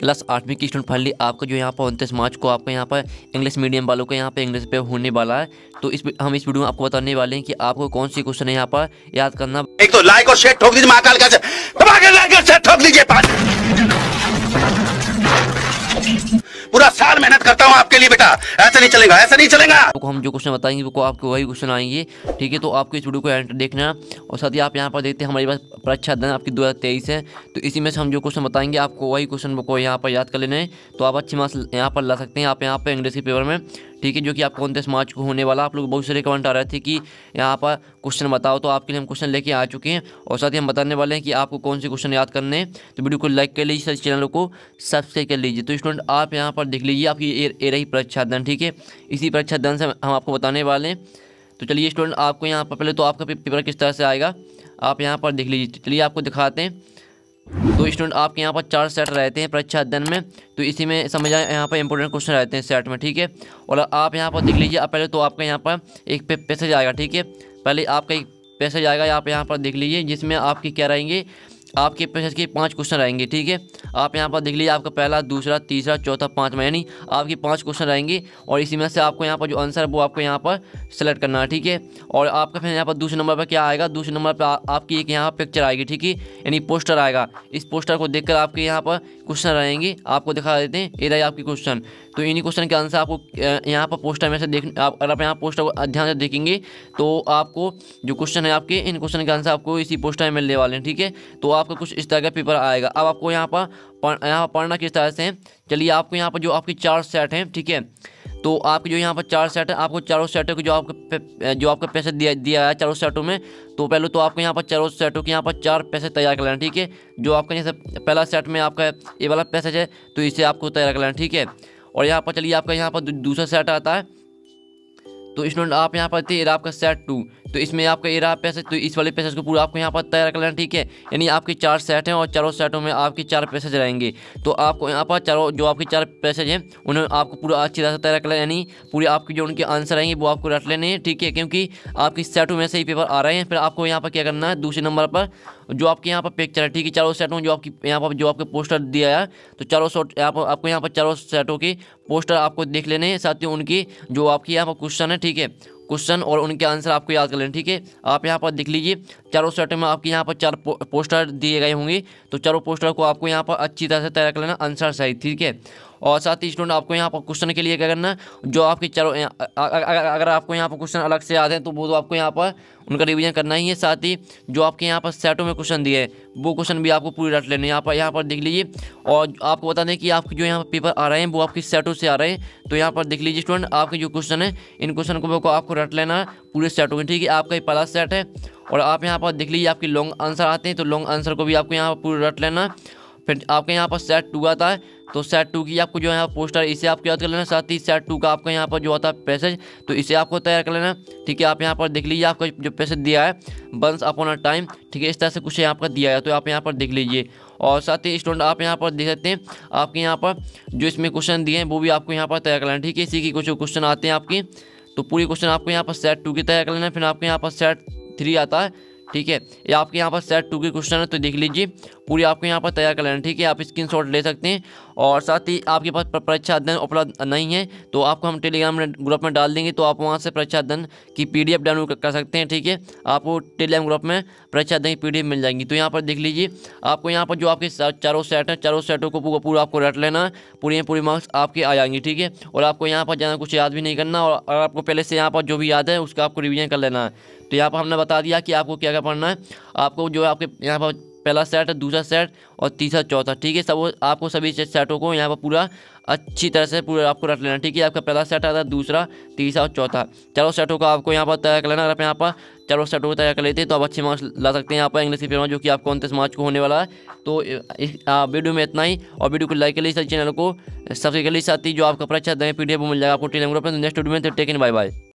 class आठवीं की student finally आपका जो यहाँ पर उनतीस मार्च को आपका यहाँ पर इंग्लिश मीडियम वालों को यहाँ पर इंग्लिश पे होने वाला है तो इस हम इस वीडियो में आपको बताने वाले हैं कि आपको कौन सी क्वेश्चन है यहाँ पर याद करना एक तो लाइक और शेयर ठोक दीजिए महाकाल का ठोक दीजिए पूरा साल मेहनत करता हूँ आपके लिए बेटा ऐसा नहीं चलेगा ऐसा नहीं चलेगा तो हम जो क्वेश्चन बताएंगे वो आपको वही क्वेश्चन आएंगे ठीक है तो आपको इस वीडियो को एंटर देखना और साथ ही आप यहाँ पर देखते हैं हमारे पास परीक्षा धन आपकी दो है तो इसी में से हम जो क्वेश्चन बताएंगे आपको वही क्वेश्चन को यहाँ पर याद कर लेना है तो आप अच्छी मार्क्स यहाँ पर ला सकते हैं आप यहाँ पर अंग्रेजी पेपर में ठीक है जो कि आपको उनतीस मार्च को होने वाला आप लोग बहुत सारे कमेंट आ रहे थे कि यहाँ पर क्वेश्चन बताओ तो आपके लिए हम क्वेश्चन लेके आ चुके हैं और साथ ही हम बताने वाले हैं कि आपको कौन से क्वेश्चन याद करने हैं तो वीडियो को लाइक कर लीजिए सर चैनल को सब्सक्राइब कर लीजिए तो स्टूडेंट आप यहाँ पर देख लीजिए आपकी ए रही परीक्षा परीक्षाधन ठीक है इसी परीक्षा परीक्षाधन से हम आपको बताने वाले हैं तो चलिए स्टूडेंट आपको यहाँ पर पहले तो आपका पेपर किस तरह से आएगा आप यहाँ पर देख लीजिए चलिए आपको दिखाते हैं तो स्टूडेंट आपके यहाँ पर चार सेट रहते हैं परीक्षा अध्ययन में तो इसी में समझ आए यहाँ पर इंपॉर्टेंट क्वेश्चन रहते हैं सेट में ठीक है और आप यहाँ पर देख लीजिए आप पहले तो आपका यहाँ पर एक पैसेज आएगा ठीक है पहले आपका एक पैसेज आएगा आप यहाँ पर देख लीजिए जिसमें आपकी क्या रहेंगे आपके प्रश्न के पाँच क्वेश्चन रहेंगे ठीक है आप यहाँ पर देख लीजिए आपका पहला दूसरा तीसरा चौथा पाँचवा यानी आपके पाँच क्वेश्चन रहेंगे और इसी में से आपको यहाँ पर जो आंसर है वो आपको यहाँ पर सेलेक्ट करना है ठीक है और आपका फिर यहाँ पर दूसरे नंबर पर क्या आएगा दूसरे नंबर पर आपकी एक यहाँ पिक्चर आएगी ठीक है यानी पोस्टर आएगा इस पोस्टर को देख आपके यहाँ पर क्वेश्चन रहेंगे आपको दिखा देते हैं ये रहे आपके क्वेश्चन तो इन्हीं क्वेश्चन के आंसर आपको यहाँ पर पोस्टर में से देख आप अगर आप यहाँ पोस्टर को ध्यान से देखेंगे तो आपको जो क्वेश्चन है आपके इन क्वेश्चन के आंसर आपको इसी पोस्टर में मिलने वाले हैं ठीक है तो आप आपका कुछ इस तरह का पेपर आएगा अब आपको यहाँ पर यहाँ पर पढ़ना किस तरह से है चलिए आपको यहाँ पर जो आपके चार सेट हैं ठीक है तो आपके जो यहाँ पर चार सेट है आपको चारों सेटों के जो आपके जो आपका पैसे दिया दिया है चारों सेटों में तो पहले तो आपको यहाँ पर चारों सेटों के यहाँ पर चार पैसे तैयार कर लेना ठीक है जो आपका जैसे पहला सेट में आपका ये वाला पैसे है तो इसे आपको तैयार कर लेना ठीक है और यहाँ पर चलिए आपका यहाँ पर दूसरा सेट आता है तो स्टूडेंट आप यहाँ पर थे आपका सेट टू तो इसमें आपका ये रहा पैसेज तो इस वाले पैसेज को पूरा आपको यहाँ पर तैयार कर लेना ठीक है यानी आपके चार सेट हैं और चारों सेटों में आपके चार पैसेज रहेंगे तो आपको यहाँ पर चारों जो आपके चार पैसेज हैं उन्हें आपको पूरा अच्छी तरह से तैयार कर लेना यानी पूरे आपके जो उनके आंसर आएंगे वो आपको रट लेने हैं ठीक है क्योंकि आपके सेटों में से ही पेपर आ रहे हैं फिर आपको यहाँ पर क्या करना है दूसरे नंबर पर जो आपके यहाँ पर पिक्चर है ठीक है चारों सेटों जो आपकी यहाँ पर जो आपके पोस्टर दिया है तो चारों सेट आपको यहाँ पर चारों सेटों के पोस्टर आपको देख लेने हैं साथ ही उनकी जो आपकी यहाँ पर क्वेश्चन है ठीक है क्वेश्चन और उनके आंसर आपको याद कर लेना ठीक है आप यहाँ पर देख लीजिए चारों सेट में आपके यहाँ पर चार पो, पोस्टर दिए गए होंगे तो चारों पोस्टर को आपको यहाँ पर अच्छी तरह से तैयार कर लेना आंसर सही ठीक है और साथ ही स्टूडेंट आपको यहाँ पर क्वेश्चन के लिए क्या करना जो आपके चारों अगर आपको यहाँ पर क्वेश्चन अलग से आते हैं तो वो तो आपको यहाँ पर उनका रिविजन करना ही है साथ ही जो आपके यहाँ पर सेटों में क्वेश्चन दिए वो क्वेश्चन भी आपको पूरी रट लेने यहाँ पर यहाँ पर देख लीजिए और आपको बता दें कि आपके जो यहाँ पर पेपर आ रहे हैं वो आपके सेटों से आ रहे हैं तो यहाँ पर देख लीजिए स्टूडेंट आपके जो क्वेश्चन है इन क्वेश्चन को आपको रट लेना है पूरे सेटों में ठीक है आपका ही पहला सेट है और आप यहाँ पर देख लीजिए आपके लॉन्ग आंसर आते हैं तो लॉन्ग आंसर को भी आपको यहाँ पर पूरे रट लेना फिर आपके यहाँ पर सेट टू आता है तो सेट टू की आपको जो है पोस्टर इसे आपको याद कर लेना साथ ही सेट टू का आपका यहाँ पर जो आता है पैसेज तो इसे आपको तैयार कर लेना ठीक है आप यहाँ पर देख लीजिए आपको जो पैसेज दिया है बंस अपन टाइम ठीक है इस तरह से कुछ यहाँ पर दिया है तो आप यहाँ पर देख लीजिए और साथ ही स्टूडेंट आप यहाँ पर देख सकते हैं आपके यहाँ पर जो इसमें क्वेश्चन दिए हैं वो भी आपको यहाँ पर तैयार कर लेना ठीक है इसी की कुछ क्वेश्चन आते हैं आपकी तो पूरी क्वेश्चन आपको यहाँ पर सेट टू की तैयार कर लेना फिर आपके यहाँ पर सेट थ्री आता है ठीक है ये आपके यहाँ पर सेट टू के क्वेश्चन है तो देख लीजिए पूरी आपको यहाँ पर तैयार कर लेना ठीक है आप स्क्रीन ले सकते हैं और साथ ही आपके पास परीक्षा अध्ययन उपलब्ध नहीं है तो आपको हम टेलीग्राम ग्रुप में डाल देंगे तो आप वहाँ से परीक्षा अध्ययन की पी डाउनलोड कर सकते हैं ठीक है आपको टेलीग्राम ग्रुप में परीक्षा अध्ययन की पी मिल जाएंगी तो यहाँ पर देख लीजिए आपको यहाँ पर जो आपके चारों सेट हैं चारों सेटों को पूरा पूरा आपको रट लेना है पूरे पूरे मार्क्स आपके आ जाएंगे ठीक है और आपको यहाँ पर जाना कुछ याद भी नहीं करना और आपको पहले से यहाँ पर जो भी याद है उसका आपको रिविजन कर लेना है तो यहाँ पर हमने बता दिया कि आपको क्या क्या पढ़ना है आपको जो आपके यहाँ पर पहला सेट दूसरा सेट और तीसरा चौथा ठीक है सब आपको सभी सेटों को यहाँ पर पूरा अच्छी तरह से पूरा आपको रख लेना ठीक है आपका पहला सेट आता है दूसरा तीसरा और चौथा चारों सेटों को आपको यहाँ पर तैयार कर लेना अगर आप यहाँ पर चारों सेटों को तैयार कर लेते हैं तो आप अच्छे मार्क्स ला सकते हैं यहाँ पर इंग्लिश पेपर जो कि आपको उनतीस मार्च को होने वाला है तो इस वीडियो में इतना ही और वीडियो को लाइक के लिए चैनल को सब्सक्राइब के लिए साथ ही जो आपका परीक्षा दें पी वो मिल जाएगा आपको टेलीग्राम पर नेक्स्ट वीडियो में टेक इन बाय बाय